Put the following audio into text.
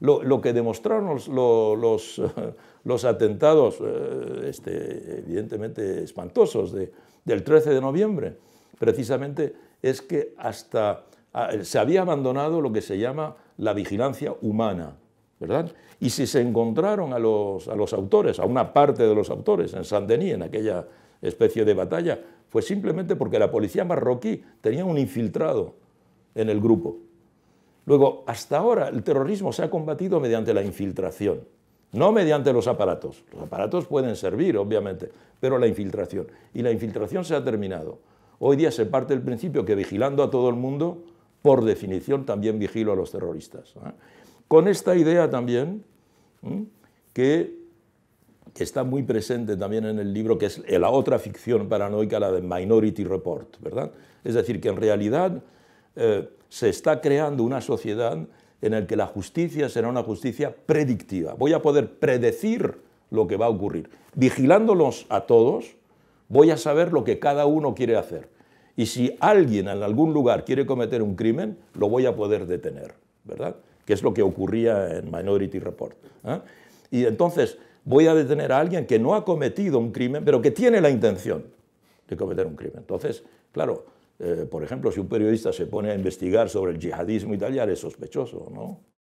lo, que demostraron los, atentados, eh, este, evidentemente espantosos, del 13 de noviembre, precisamente es que hasta ah, se había abandonado lo que se llama la vigilancia humana. ¿verdad? Y si se encontraron a los, a los autores, a una parte de los autores en Saint-Denis, en aquella especie de batalla, fue simplemente porque la policía marroquí tenía un infiltrado en el grupo. Luego, hasta ahora el terrorismo se ha combatido mediante la infiltración, no mediante los aparatos. Los aparatos pueden servir, obviamente, pero la infiltración. Y la infiltración se ha terminado. Hoy día se parte del principio que vigilando a todo el mundo, por definición también vigilo a los terroristas. Con esta idea también, que, está muy presente también en el libro, que es la otra ficción paranoica, la de Minority Report, ¿verdad? Es decir, que en realidad eh, se está creando una sociedad en la que la justicia será una justicia predictiva. Voy a poder predecir lo que va a ocurrir. Vigilándolos a todos, voy a saber lo que cada uno quiere hacer. Y si alguien en algún lugar quiere cometer un crimen, lo voy a poder detener, ¿verdad? Que es lo que ocurría en Minority Report. ¿eh? Y entonces voy a detener a alguien que no ha cometido un crimen, pero que tiene la intención de cometer un crimen. Entonces, claro, eh, por ejemplo, si un periodista se pone a investigar sobre el yihadismo italiano es sospechoso, ¿no?